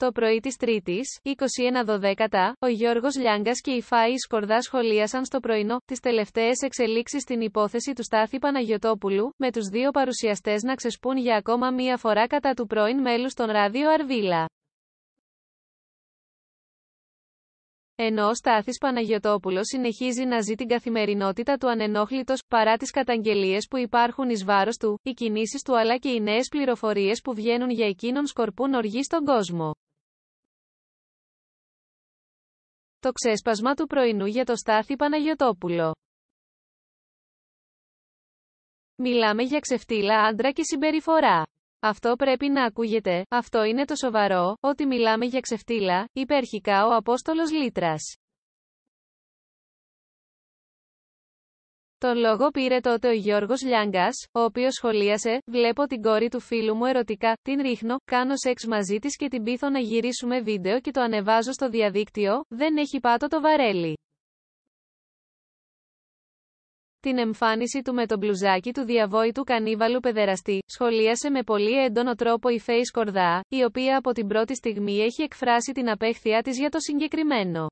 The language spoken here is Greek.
Το πρωί της τριτη 21 21-12, ο Γιώργος Λιάγκας και η Φάη Σκορδά σχολίασαν στο πρωινό τις τελευταίες εξελίξεις στην υπόθεση του Στάθη Παναγιοτόπουλου με τους δύο παρουσιαστές να ξεσπούν για ακόμα μία φορά κατά του πρώην μέλους των Ράδιο Αρβίλα. ενώ ο Στάθης Παναγιωτόπουλος συνεχίζει να ζει την καθημερινότητα του ανενόχλητος, παρά τις καταγγελίες που υπάρχουν εις βάρος του, οι κινήσεις του αλλά και οι νέες πληροφορίες που βγαίνουν για εκείνον σκορπούν οργή στον κόσμο. Το ξέσπασμα του πρωινού για το Στάθη Παναγιωτόπουλο. Μιλάμε για ξεφτύλα άντρα και συμπεριφορά. Αυτό πρέπει να ακούγεται, αυτό είναι το σοβαρό, ότι μιλάμε για ξεφτύλα, υπέρχικα ο Απόστολος Λίτρας. Τον λόγο πήρε τότε ο Γιώργος Λιάγκας, ο οποίος σχολίασε «Βλέπω την κόρη του φίλου μου ερωτικά, την ρίχνω, κάνω σεξ μαζί της και την πείθω να γυρίσουμε βίντεο και το ανεβάζω στο διαδίκτυο, δεν έχει πάτο το βαρέλι». Την εμφάνιση του με τον μπλουζάκι του διαβόητου κανίβαλου παιδεραστή, σχολίασε με πολύ έντονο τρόπο η Φέης Σκορδά, η οποία από την πρώτη στιγμή έχει εκφράσει την απέχθειά της για το συγκεκριμένο.